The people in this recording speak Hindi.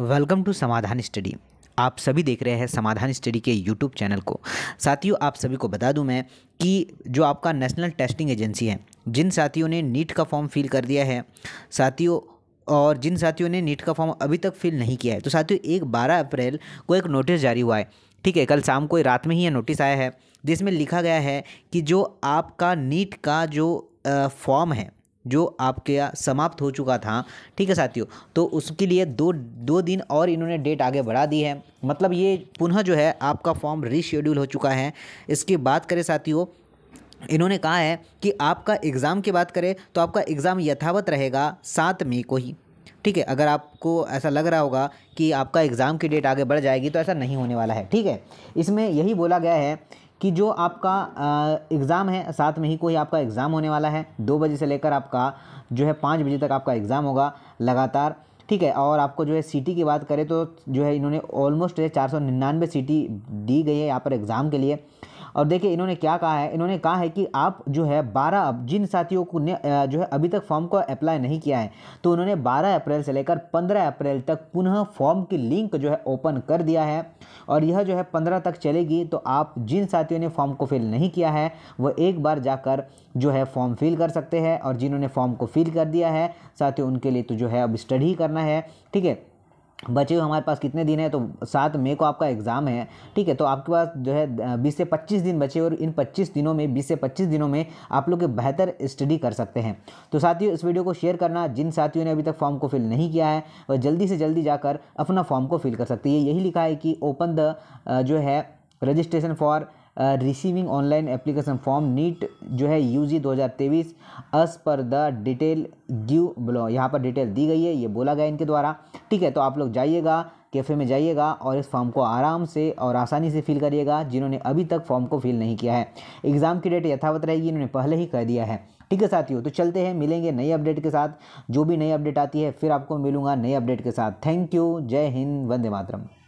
वेलकम टू समाधान स्टडी आप सभी देख रहे हैं समाधान स्टडी के यूट्यूब चैनल को साथियों आप सभी को बता दूं मैं कि जो आपका नेशनल टेस्टिंग एजेंसी है जिन साथियों ने नीट का फॉर्म फिल कर दिया है साथियों और जिन साथियों ने नीट का फॉर्म अभी तक फिल नहीं किया है तो साथियों एक बारह अप्रैल को एक नोटिस जारी हुआ है ठीक है कल शाम को रात में ही यह नोटिस आया है जिसमें लिखा गया है कि जो आपका नीट का जो फॉर्म है जो आपके यहाँ समाप्त हो चुका था ठीक है साथियों तो उसके लिए दो दो दिन और इन्होंने डेट आगे बढ़ा दी है मतलब ये पुनः जो है आपका फॉर्म रीशेड्यूल हो चुका है इसकी बात करें साथियों इन्होंने कहा है कि आपका एग्ज़ाम की बात करें तो आपका एग्ज़ाम यथावत रहेगा सात मई को ही ठीक है अगर आपको ऐसा लग रहा होगा कि आपका एग्ज़ाम की डेट आगे बढ़ जाएगी तो ऐसा नहीं होने वाला है ठीक है इसमें यही बोला गया है कि जो आपका एग्ज़ाम है साथ में ही कोई आपका एग्ज़ाम होने वाला है दो बजे से लेकर आपका जो है पाँच बजे तक आपका एग्ज़ाम होगा लगातार ठीक है और आपको जो है सीटी की बात करें तो जो है इन्होंने ऑलमोस्ट जो चार सौ निन्यानवे सीटी दी गई है यहाँ पर एग्ज़ाम के लिए और देखिए इन्होंने क्या कहा है इन्होंने कहा है कि आप जो है बारह जिन साथियों को ने जो है अभी तक फॉर्म को अप्लाई नहीं किया है तो उन्होंने बारह अप्रैल से लेकर पंद्रह अप्रैल तक पुनः फॉर्म की लिंक जो है ओपन कर दिया है और यह जो है पंद्रह तक चलेगी तो आप जिन साथियों ने फॉर्म को फिल नहीं किया है वह एक बार जाकर जो है फॉर्म फिल कर सकते हैं और जिन्होंने फॉर्म को फिल कर दिया है साथियों उनके लिए तो जो है अब स्टडी करना है ठीक है बचे हुए हमारे पास कितने दिन है तो सात मई को आपका एग्ज़ाम है ठीक है तो आपके पास जो है बीस से पच्चीस दिन बचे और इन पच्चीस दिनों में बीस से पच्चीस दिनों में आप लोग बेहतर स्टडी कर सकते हैं तो साथियों इस वीडियो को शेयर करना जिन साथियों ने अभी तक फॉर्म को फिल नहीं किया है वह जल्दी से जल्दी जाकर अपना फॉर्म को फिल कर सकते हैं यही लिखा है कि ओपन द जो है registration for receiving online application form NEET जो है यू जी दो हज़ार तेईस अस पर द डिटेल गिव बिलो यहाँ पर डिटेल दी गई है ये बोला गया इनके द्वारा ठीक है तो आप लोग जाइएगा कैफ़े में जाइएगा और इस फॉर्म को आराम से और आसानी से फिल करिएगा जिन्होंने अभी तक फॉर्म को फिल नहीं किया है एग्ज़ाम की डेट यथावत रहेगी इन्होंने पहले ही कह दिया है ठीक है साथियों तो चलते हैं मिलेंगे नई अपडेट के साथ जो भी नई अपडेट आती है फिर आपको मिलूंगा नई अपडेट के साथ थैंक यू जय हिंद वंदे मातरम